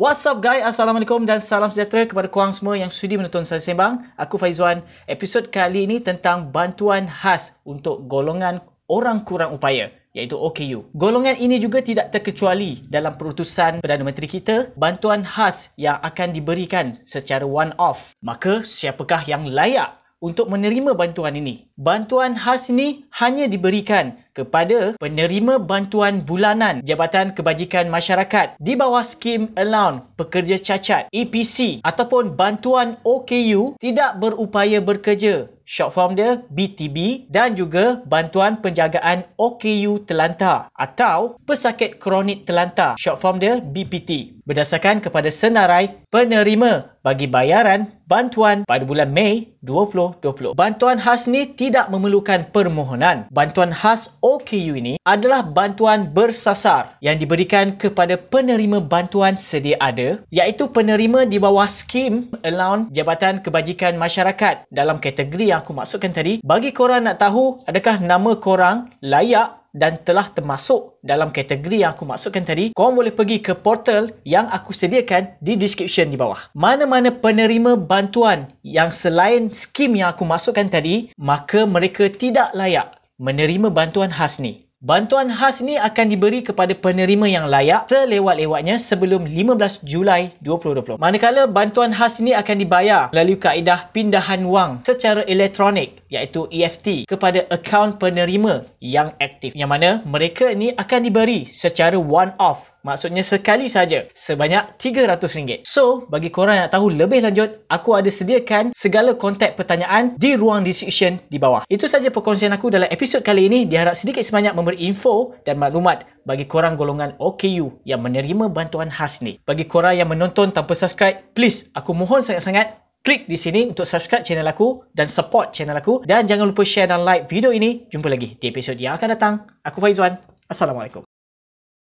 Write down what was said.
What's up guys? Assalamualaikum dan salam sejahtera kepada korang semua yang sudi menonton saya sembang. Aku Faizwan. Episod kali ini tentang bantuan khas untuk golongan orang kurang upaya iaitu OKU. Golongan ini juga tidak terkecuali dalam perutusan Perdana Menteri kita bantuan khas yang akan diberikan secara one-off. Maka siapakah yang layak untuk menerima bantuan ini? Bantuan khas ini hanya diberikan kepada penerima bantuan bulanan Jabatan Kebajikan Masyarakat di bawah skim Allowance Pekerja Cacat EPC ataupun bantuan OKU tidak berupaya bekerja short form dia BTB dan juga bantuan penjagaan OKU terlantar atau pesakit kronik terlantar short form dia BPT berdasarkan kepada senarai penerima bagi bayaran bantuan pada bulan Mei 2020. Bantuan khas ni tidak memerlukan permohonan. Bantuan khas OKU ini adalah bantuan bersasar yang diberikan kepada penerima bantuan sedia ada iaitu penerima di bawah skim Allowance Jabatan Kebajikan Masyarakat dalam kategori yang aku maksudkan tadi. Bagi korang nak tahu adakah nama korang layak dan telah termasuk dalam kategori yang aku maksudkan tadi, korang boleh pergi ke portal yang aku sediakan di description di bawah. Mana-mana penerima bantuan yang selain skim yang aku masukkan tadi, maka mereka tidak layak menerima bantuan khas ni. Bantuan khas ini akan diberi kepada penerima yang layak selewat-lewatnya sebelum 15 Julai 2020. Manakala bantuan khas ini akan dibayar melalui kaedah pindahan wang secara elektronik iaitu EFT kepada akaun penerima yang aktif. Yang mana mereka ini akan diberi secara one-off maksudnya sekali saja sebanyak RM300. So, bagi korang nak tahu lebih lanjut, aku ada sediakan segala kontak pertanyaan di ruang description di bawah. Itu saja perkongsian aku dalam episod kali ini. Diharap sedikit sebanyak memberi memberi info dan maklumat bagi korang golongan OKU yang menerima bantuan khas ni. Bagi korang yang menonton tanpa subscribe, please aku mohon sangat-sangat klik di sini untuk subscribe channel aku dan support channel aku dan jangan lupa share dan like video ini. Jumpa lagi di episod yang akan datang. Aku Faizwan. Assalamualaikum.